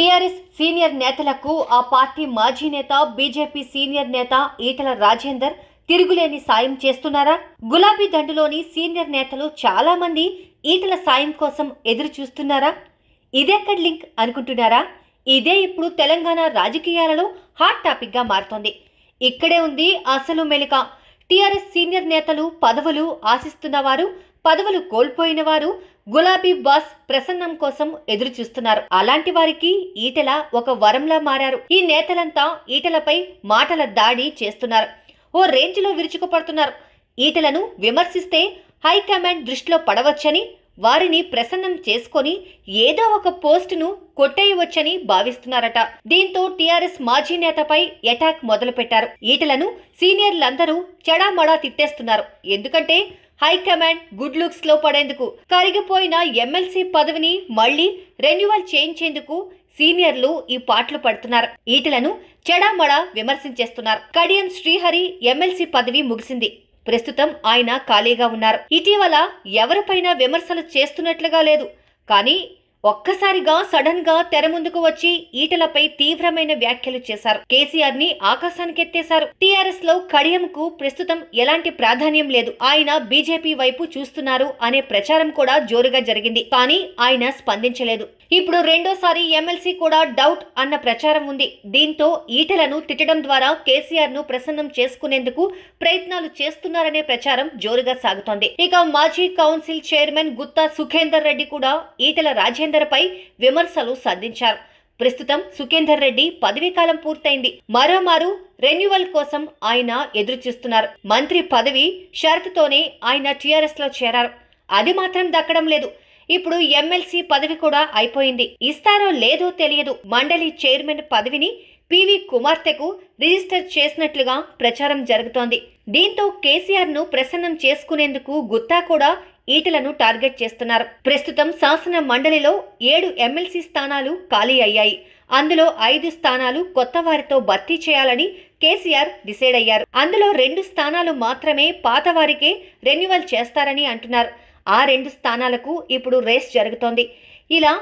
TRS senior నేతలకు ఆ party మాజీ నేత బీజేపీ సీనియర్ నేత ఈటల రాజేందర్ తిరుగులేని సాయం చేస్తున్నారా గులాబీ దండులోని సీనియర్ నేతలు చాలా మంది ఈటల సాయం కోసం ఎదురు చూస్తున్నారా ఇదెక్కడ లింక్ అనుకుంటున్నారా ఇదే ఇప్పుడు తెలంగాణ రాజకీయాలలో హాట్ టాపిక్గా మారుతోంది ఇక్కడే ఉంది అసలు మెలిక టీఆర్ఎస్ సీనియర్ నేతలు పదవులు ఆశిస్తున్నవారు పదవులు కోల్పోయిన వారు గులాబీ బాస్ ప్రసన్నం కోసం ఎదురు చూస్తున్నారు అలాంటి వారికి ఈటల ఒక వరంలా మారారు ఈ నేతలంతా ఈటలపై మాటల దాడి చేస్తున్నారు ఓ రేంజ్లో విరుచుకుపడుతున్నారు ఈటలను విమర్శిస్తే హైకమాండ్ దృష్టిలో పడవచ్చని వారిని ప్రసన్నం చేసుకొని ఏదో ఒక పోస్టును కొట్టేయవచ్చని భావిస్తున్నారట దీంతో టీఆర్ఎస్ మాజీ నేతపై అటాక్ మొదలుపెట్టారు ఈటలను సీనియర్లందరూ చెడామడా తిట్టేస్తున్నారు ఎందుకంటే హైకమాండ్ గుడ్ లుక్స్ లో పడేందుకు కరిగిపోయిన ఎమ్మెల్సీ పదవిని మళ్లీ రెన్యువల్ చేయించేందుకు సీనియర్లు ఈ పాటలు పడుతున్నారు ఈటలను చెడామడా విమర్శించేస్తున్నారు కడియం శ్రీహరి ఎమ్మెల్సీ పదవి ముగిసింది ప్రస్తుతం ఆయన ఖాళీగా ఉన్నారు ఇటీవల ఎవరిపైనా విమర్శలు చేస్తున్నట్లుగా లేదు కానీ ఒక్కసారిగా సడన్ గా తెర ముందుకు వచ్చి ఈటలపై తీవ్రమైన వ్యాఖ్యలు చేశారు కేసీఆర్ ని ఆకాశానికి ఎత్తేశారు టీఆర్ఎస్ లో కడియంకు ప్రస్తుతం ఎలాంటి ప్రాధాన్యం లేదు ఆయన బీజేపీ వైపు చూస్తున్నారు అనే ప్రచారం కూడా జోరుగా జరిగింది కానీ ఆయన స్పందించలేదు ఇప్పుడు రెండోసారి ఎమ్మెల్సీ కూడా డౌట్ అన్న ప్రచారం ఉంది దీంతో ఈటలను తిట్టడం ద్వారా కేసీఆర్ ను ప్రసన్నం చేసుకునేందుకు ప్రయత్నాలు చేస్తున్నారనే ప్రచారం జోరుగా సాగుతోంది ఇక మాజీ కౌన్సిల్ చైర్మన్ గుత్తా సుఖేందర్ రెడ్డి కూడా ఈటల రాజ్యాంగ సుఖేందర్పై విమర్శలు సంధించారు ప్రస్తుతం సుఖేందర్ రెడ్డి పదవీ కాలం పూర్తయింది మరోమారు రెన్యువల్ కోసం ఆయన ఎదురుచూస్తున్నారు మంత్రి పదవి షరతుతోనే ఆయన టీఆర్ఎస్ లో చేరారు అది మాత్రం దక్కడం లేదు ఇప్పుడు ఎమ్మెల్సీ పదవి కూడా అయిపోయింది ఇస్తారో లేదో తెలియదు మండలి చైర్మన్ పదవిని పివి కుమార్తెకు రిజిస్టర్ చేసినట్లుగా ప్రచారం జరుగుతోంది దీంతో కేసీఆర్ను ప్రసన్నం చేసుకునేందుకు గుత్తా కూడా ఈటలను టార్గెట్ చేస్తున్నారు ప్రస్తుతం శాసన మండలిలో ఏడు ఎమ్మెల్సీ స్థానాలు ఖాళీ అయ్యాయి అందులో ఐదు స్థానాలు కొత్త వారితో భర్తీ చేయాలని కేసీఆర్ డిసైడ్ అయ్యారు అందులో రెండు స్థానాలు మాత్రమే పాత వారికే రెన్యువల్ చేస్తారని అంటున్నారు ఆ రెండు స్థానాలకు ఇప్పుడు రేస్ జరుగుతోంది ఇలా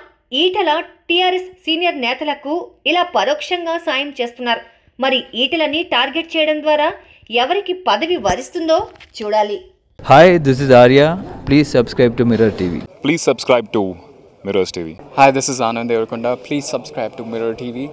ఈటల టీఆర్ఎస్ సీనియర్ నేతలకు ఇలా పరోక్షంగా సాయం చేస్తున్నారు మరి ఈటలని టార్గెట్ చేయడం ద్వారా ఎవరికి పదవి వరిస్తుందో చూడాలి hi this is Arya please subscribe to Mirror TV please subscribe to Mirror TV hi this is Anand Deverakonda please subscribe to Mirror TV